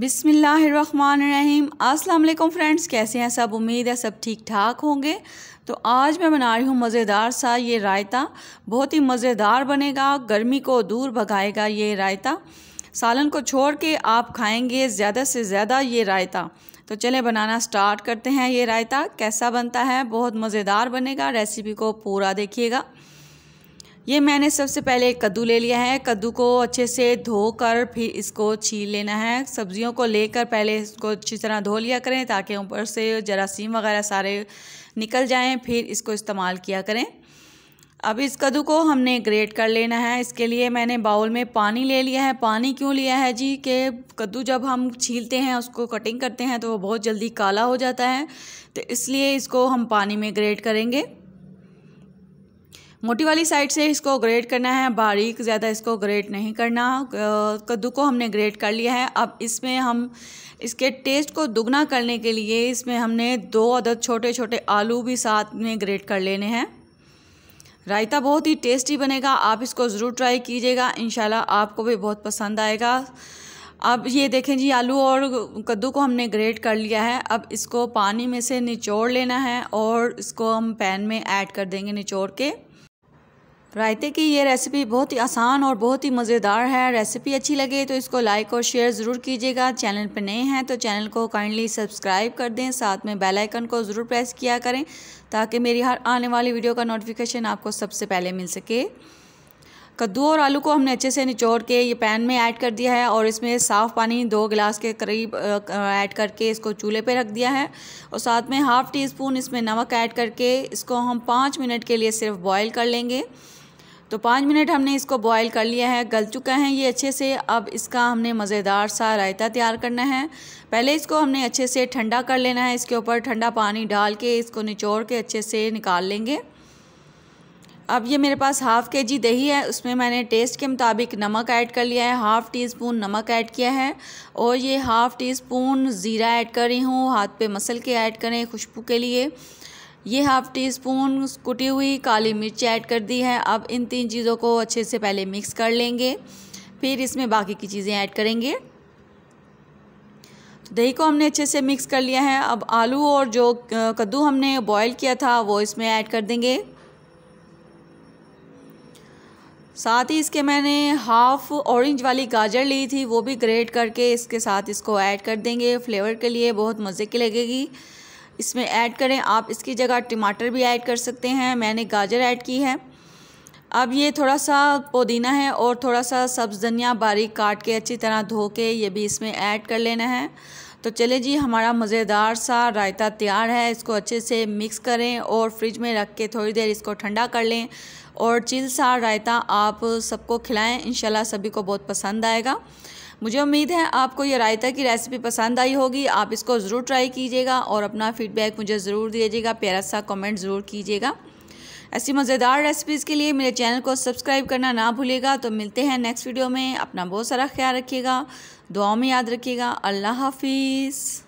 बिसमीम् अल्लाम फ्रेंड्स कैसे हैं सब उम्मीद है सब ठीक ठाक होंगे तो आज मैं बना रही हूँ मज़ेदार सा ये रायता बहुत ही मज़ेदार बनेगा गर्मी को दूर भगाएगा ये रायता सालन को छोड़ के आप खाएंगे ज़्यादा से ज़्यादा ये रायता तो चले बनाना स्टार्ट करते हैं ये रायता कैसा बनता है बहुत मज़ेदार बनेगा रेसिपी को पूरा देखिएगा ये मैंने सबसे पहले कद्दू ले लिया है कद्दू को अच्छे से धोकर फिर इसको छील लेना है सब्जियों को लेकर पहले इसको अच्छी तरह धो लिया करें ताकि ऊपर से जरासीम वगैरह सारे निकल जाएं फिर इसको इस्तेमाल किया करें अब इस कद्दू को हमने ग्रेट कर लेना है इसके लिए मैंने बाउल में पानी ले लिया है पानी क्यों लिया है जी कि कद्दू जब हम छीलते हैं उसको कटिंग करते हैं तो वो बहुत जल्दी काला हो जाता है तो इसलिए इसको हम पानी में ग्रेट करेंगे मोटी वाली साइड से इसको ग्रेट करना है बारीक ज़्यादा इसको ग्रेट नहीं करना कद्दू को हमने ग्रेट कर लिया है अब इसमें हम इसके टेस्ट को दुगना करने के लिए इसमें हमने दो अदद छोटे छोटे आलू भी साथ में ग्रेट कर लेने हैं रायता बहुत ही टेस्टी बनेगा आप इसको ज़रूर ट्राई कीजिएगा इन आपको भी बहुत पसंद आएगा अब ये देखें जी आलू और कद्दू को हमने ग्रेट कर लिया है अब इसको पानी में से निचोड़ लेना है और इसको हम पैन में ऐड कर देंगे निचोड़ के रायते की ये रेसिपी बहुत ही आसान और बहुत ही मज़ेदार है रेसिपी अच्छी लगे तो इसको लाइक और शेयर ज़रूर कीजिएगा चैनल पर नए हैं तो चैनल को काइंडली सब्सक्राइब कर दें साथ में बेल आइकन को ज़रूर प्रेस किया करें ताकि मेरी हर आने वाली वीडियो का नोटिफिकेशन आपको सबसे पहले मिल सके कद्दू और आलू को हमने अच्छे से निचोड़ के ये पैन में ऐड कर दिया है और इसमें साफ़ पानी दो गिलास के करीब ऐड करके इसको चूल्हे पे रख दिया है और साथ में हाफ़ टी स्पून इसमें नमक ऐड करके इसको हम पाँच मिनट के लिए सिर्फ बॉईल कर लेंगे तो पाँच मिनट हमने इसको बॉईल कर लिया है गल चुका है ये अच्छे से अब इसका हमने मज़ेदार सा रायता तैयार करना है पहले इसको हमने अच्छे से ठंडा कर लेना है इसके ऊपर ठंडा पानी डाल के इसको निचोड़ के अच्छे से निकाल लेंगे अब ये मेरे पास हाफ़ के जी दही है उसमें मैंने टेस्ट के मुताबिक नमक ऐड कर लिया है हाफ़ टी स्पून नमक ऐड किया है और ये हाफ़ टी स्पून ज़ीरा ऐड कर रही हूँ हाथ पे मसल के ऐड करें खुशबू के लिए ये हाफ़ टी स्पून कुटी हुई काली मिर्च ऐड कर दी है अब इन तीन चीज़ों को अच्छे से पहले मिक्स कर लेंगे फिर इसमें बाकी की चीज़ें ऐड करेंगे तो दही को हमने अच्छे से मिक्स कर लिया है अब आलू और जो कद्दू हमने बॉईल किया था वो इसमें ऐड कर देंगे साथ ही इसके मैंने हाफ़ ऑरेंज वाली गाजर ली थी वो भी ग्रेट करके इसके साथ इसको ऐड कर देंगे फ्लेवर के लिए बहुत मज़े की लगेगी इसमें ऐड करें आप इसकी जगह टमाटर भी ऐड कर सकते हैं मैंने गाजर ऐड की है अब ये थोड़ा सा पुदीना है और थोड़ा सा सब्ज़ धनिया बारीक काट के अच्छी तरह धो के ये भी इसमें ऐड कर लेना है तो चले जी हमारा मज़ेदार सा रायता तैयार है इसको अच्छे से मिक्स करें और फ्रिज में रख के थोड़ी देर इसको ठंडा कर लें और चिल सा रायता आप सबको खिलाएं इन सभी को बहुत पसंद आएगा मुझे उम्मीद है आपको ये रायता की रेसिपी पसंद आई होगी आप इसको ज़रूर ट्राई कीजिएगा और अपना फीडबैक मुझे ज़रूर दीजिएगा प्यारा सा कमेंट ज़रूर कीजिएगा ऐसी मज़ेदार रेसिपीज़ के लिए मेरे चैनल को सब्सक्राइब करना ना भूलेगा तो मिलते हैं नेक्स्ट वीडियो में अपना बहुत सारा ख्याल रखिएगा दुआ में याद रखिएगा अल्लाह हाफिज़